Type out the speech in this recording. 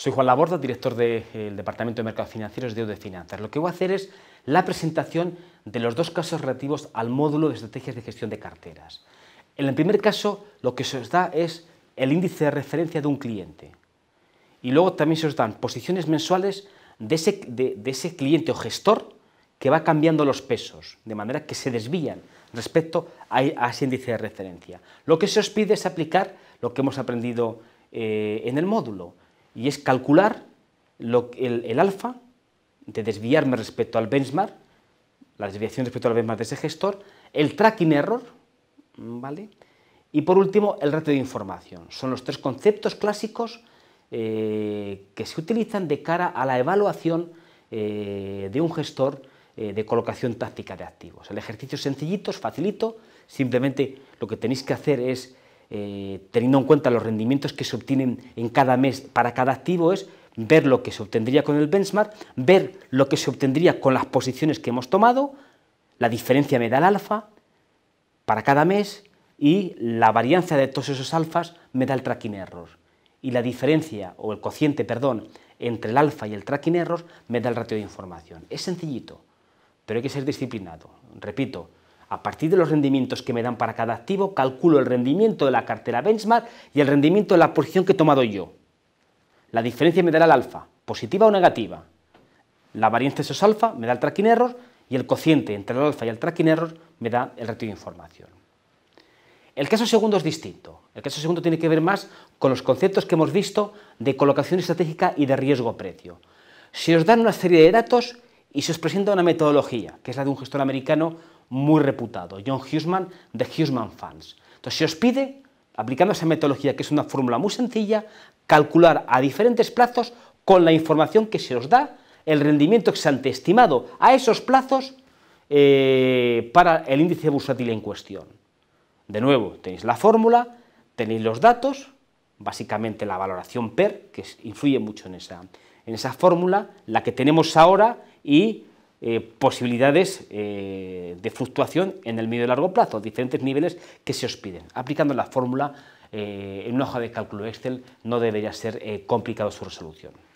Soy Juan Laborda, director del Departamento de Mercados Financieros de Odefinanzas. Finanzas. Lo que voy a hacer es la presentación de los dos casos relativos al módulo de estrategias de gestión de carteras. En el primer caso, lo que se os da es el índice de referencia de un cliente. Y luego también se os dan posiciones mensuales de ese, cliente o gestor que va cambiando los pesos, de manera que se desvían respecto a, ese índice de referencia. Lo que se os pide es aplicar lo que hemos aprendido eh, en el módulo y es calcular el, alfa de desviarme respecto al benchmark, la desviación respecto al benchmark de ese gestor, el tracking error, ¿vale? Y por último, el reto de información. Son los tres conceptos clásicos eh, que se utilizan de cara a la evaluación eh, de un gestor eh, de colocación táctica de activos. El ejercicio es sencillito, es facilito, simplemente lo que tenéis que hacer es eh, teniendo en cuenta los rendimientos que se obtienen en cada mes para cada activo, es ver lo que se obtendría con el benchmark, ver lo que se obtendría con las posiciones que hemos tomado, la diferencia me da el alfa para cada mes y la varianza de todos esos alfas me da el tracking error. Y la diferencia, o el cociente, perdón, entre el alfa y el tracking error me da el ratio de información. Es sencillito, pero hay que ser disciplinado. Repito, a partir de los rendimientos que me dan para cada activo, calculo el rendimiento de la cartera benchmark y el rendimiento de la posición que he tomado yo. La diferencia me dará el alfa, positiva o negativa. La variante esos alfa me da el tracking error y el cociente entre el alfa y el tracking error me da el ratio de información. El caso segundo es distinto. El caso segundo tiene que ver más con los conceptos que hemos visto de colocación estratégica y de riesgo-precio. Se os dan una serie de datos y se os presenta una metodología, que es la de un gestor americano muy reputado, John Hughesman de Huseman Fans. Entonces se os pide, aplicando esa metodología que es una fórmula muy sencilla, calcular a diferentes plazos con la información que se os da el rendimiento exante estimado a esos plazos eh, para el índice bursátil en cuestión. De nuevo, tenéis la fórmula, tenéis los datos, básicamente la valoración PER, que influye mucho en esa, en esa fórmula, la que tenemos ahora y eh, posibilidades eh, de fluctuación en el medio y largo plazo, diferentes niveles que se os piden. Aplicando la fórmula eh, en una hoja de cálculo Excel no debería ser complicado su resolución.